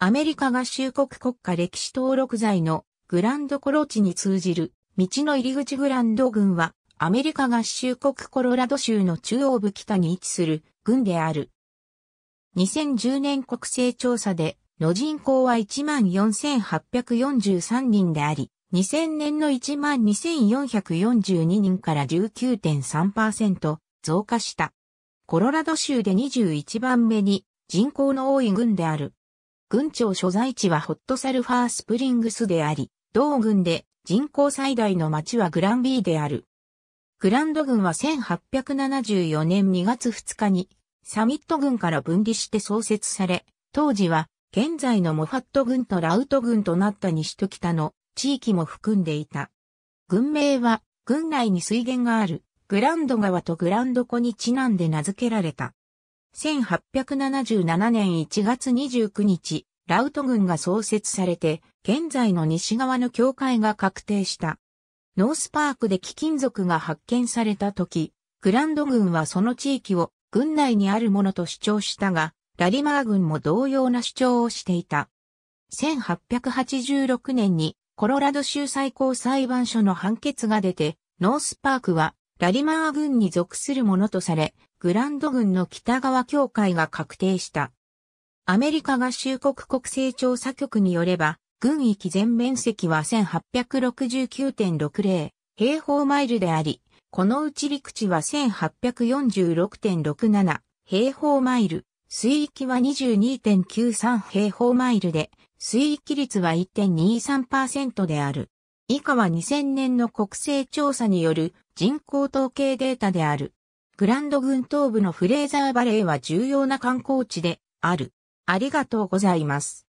アメリカ合衆国国家歴史登録財のグランドコロチに通じる道の入り口グランド軍はアメリカ合衆国コロラド州の中央部北に位置する軍である。2010年国勢調査での人口は14,843人であり、2000年の12,442人から19.3%増加した。コロラド州で21番目に人口の多い軍である。郡庁所在地はホットサルファースプリングスであり、同郡で人口最大の町はグランビーである。グランド郡は1874年2月2日にサミット郡から分離して創設され、当時は現在のモファット郡とラウト郡となった西と北の地域も含んでいた。郡名は郡内に水源があるグランド川とグランド湖にちなんで名付けられた。1877年1月29日、ラウト軍が創設されて、現在の西側の境界が確定した。ノースパークで貴金属が発見された時、グランド軍はその地域を軍内にあるものと主張したが、ラリマー軍も同様な主張をしていた。1886年にコロラド州最高裁判所の判決が出て、ノースパークはラリマー軍に属するものとされ、グランド軍の北側境界が確定した。アメリカ合衆国国勢調査局によれば、軍域全面積は1869.60平方マイルであり、このうち陸地は1846.67平方マイル、水域は22.93平方マイルで、水域率は1.23%である。以下は2000年の国勢調査による人口統計データである。グランド群東部のフレーザーバレーは重要な観光地である。ありがとうございます。